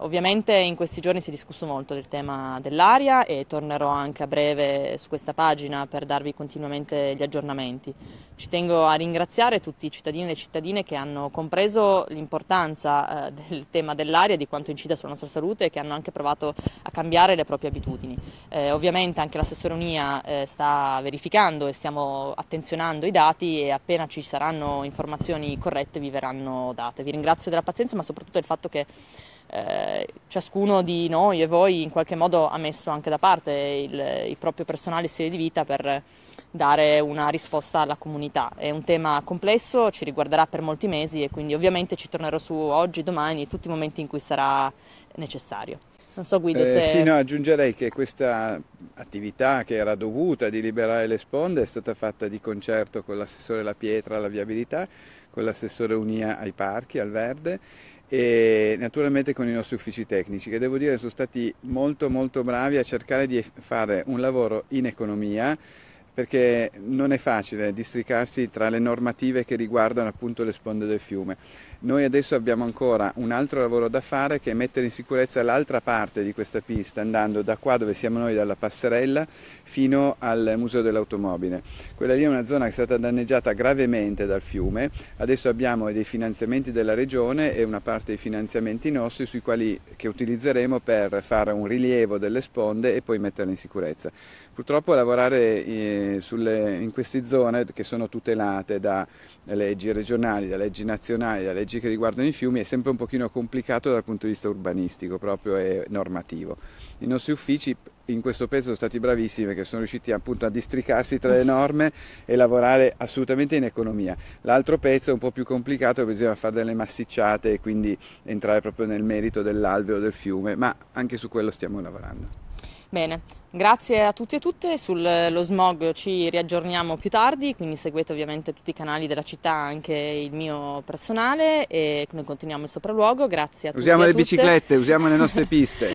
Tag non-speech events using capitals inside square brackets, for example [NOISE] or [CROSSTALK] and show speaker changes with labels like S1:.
S1: Ovviamente in questi giorni si è discusso molto del tema dell'aria e tornerò anche a breve su questa pagina per darvi continuamente gli aggiornamenti. Ci tengo a ringraziare tutti i cittadini e le cittadine che hanno compreso l'importanza eh, del tema dell'aria e di quanto incida sulla nostra salute e che hanno anche provato a cambiare le proprie abitudini. Eh, ovviamente anche l'assessore Unia eh, sta verificando e stiamo attenzionando i dati e appena ci saranno informazioni corrette vi verranno date. Vi ringrazio della pazienza ma soprattutto del fatto che eh, ciascuno di noi e voi in qualche modo ha messo anche da parte il, il proprio personale stile di vita per dare una risposta alla comunità. È un tema complesso, ci riguarderà per molti mesi e quindi ovviamente ci tornerò su oggi, domani e tutti i momenti in cui sarà necessario. Non so Guido eh, se... Sì, no,
S2: aggiungerei che questa attività che era dovuta di liberare le sponde è stata fatta di concerto con l'assessore La Pietra alla viabilità, con l'assessore Unia ai parchi, al verde e naturalmente con i nostri uffici tecnici che devo dire sono stati molto molto bravi a cercare di fare un lavoro in economia perché non è facile districarsi tra le normative che riguardano appunto le sponde del fiume. Noi adesso abbiamo ancora un altro lavoro da fare che è mettere in sicurezza l'altra parte di questa pista, andando da qua dove siamo noi, dalla passerella, fino al Museo dell'Automobile. Quella lì è una zona che è stata danneggiata gravemente dal fiume, adesso abbiamo dei finanziamenti della regione e una parte dei finanziamenti nostri sui quali, che utilizzeremo per fare un rilievo delle sponde e poi metterle in sicurezza. Purtroppo lavorare eh, sulle, in queste zone che sono tutelate da leggi regionali, da leggi nazionali, da leggi che riguardano i fiumi è sempre un pochino complicato dal punto di vista urbanistico proprio e normativo. I nostri uffici in questo pezzo sono stati bravissimi perché sono riusciti appunto a districarsi tra le norme e lavorare assolutamente in economia. L'altro pezzo è un po' più complicato, bisogna fare delle massicciate e quindi entrare proprio nel merito dell'alveo del fiume, ma anche su quello stiamo lavorando.
S1: Bene, grazie a tutti e tutte, sullo eh, smog ci riaggiorniamo più tardi, quindi seguite ovviamente tutti i canali della città, anche il mio personale e noi continuiamo il sopralluogo, grazie a usiamo tutti. Usiamo le tutte. biciclette, usiamo le nostre
S2: piste. [LAUGHS]